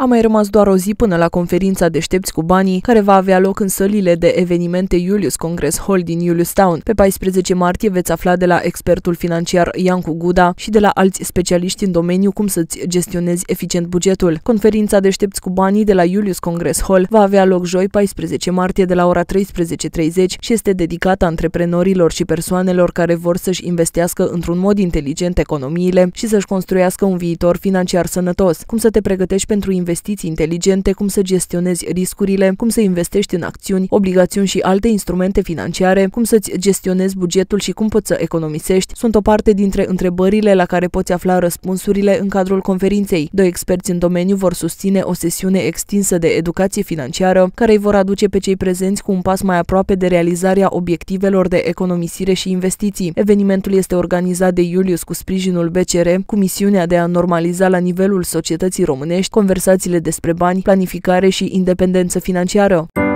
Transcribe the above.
A mai rămas doar o zi până la conferința Deștepți cu banii, care va avea loc în sălile de evenimente Julius Congress Hall din Julius Town. Pe 14 martie veți afla de la expertul financiar Iancu Guda și de la alți specialiști în domeniu cum să-ți gestionezi eficient bugetul. Conferința Deștepți cu banii de la Julius Congress Hall va avea loc joi 14 martie de la ora 13.30 și este dedicată antreprenorilor și persoanelor care vor să-și investească într-un mod inteligent economiile și să-și construiască un viitor financiar sănătos. Cum să te pregătești pentru investiții investiții inteligente, cum să gestionezi riscurile, cum să investești în acțiuni, obligațiuni și alte instrumente financiare, cum să-ți gestionezi bugetul și cum poți să economisești, sunt o parte dintre întrebările la care poți afla răspunsurile în cadrul conferinței. Doi experți în domeniu vor susține o sesiune extinsă de educație financiară, care îi vor aduce pe cei prezenți cu un pas mai aproape de realizarea obiectivelor de economisire și investiții. Evenimentul este organizat de Iulius cu sprijinul BCR, cu misiunea de a normaliza la nivelul societății românești conversații conversațiile despre bani, planificare și independență financiară.